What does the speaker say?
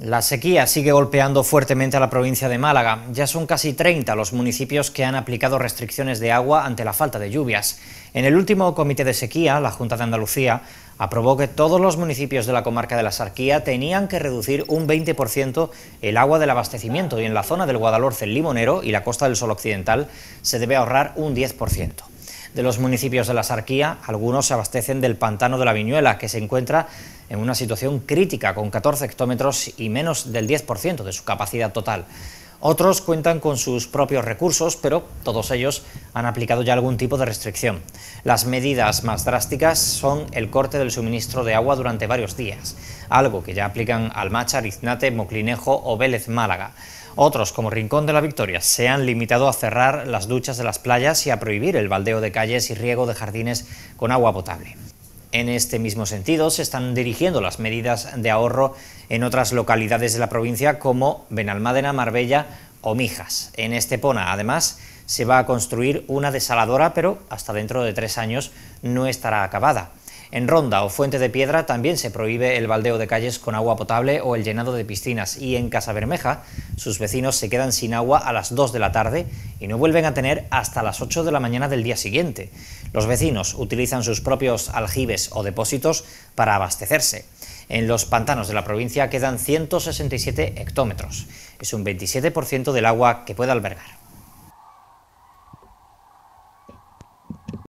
La sequía sigue golpeando fuertemente a la provincia de Málaga. Ya son casi 30 los municipios que han aplicado restricciones de agua ante la falta de lluvias. En el último comité de sequía, la Junta de Andalucía aprobó que todos los municipios de la comarca de la Sarquía tenían que reducir un 20% el agua del abastecimiento y en la zona del Guadalhorce, el Limonero y la costa del Sol Occidental se debe ahorrar un 10% de los municipios de la Sarquía, algunos se abastecen del pantano de la Viñuela, que se encuentra en una situación crítica, con 14 hectómetros y menos del 10% de su capacidad total. Otros cuentan con sus propios recursos, pero todos ellos han aplicado ya algún tipo de restricción. Las medidas más drásticas son el corte del suministro de agua durante varios días, algo que ya aplican Almacha, Ariznate, Moclinejo o Vélez Málaga. Otros, como Rincón de la Victoria, se han limitado a cerrar las duchas de las playas y a prohibir el baldeo de calles y riego de jardines con agua potable. En este mismo sentido, se están dirigiendo las medidas de ahorro en otras localidades de la provincia como Benalmádena, Marbella o Mijas. En Estepona, además, se va a construir una desaladora, pero hasta dentro de tres años no estará acabada. En Ronda o Fuente de Piedra también se prohíbe el baldeo de calles con agua potable o el llenado de piscinas y en Casa Bermeja sus vecinos se quedan sin agua a las 2 de la tarde y no vuelven a tener hasta las 8 de la mañana del día siguiente. Los vecinos utilizan sus propios aljibes o depósitos para abastecerse. En los pantanos de la provincia quedan 167 hectómetros. Es un 27% del agua que puede albergar.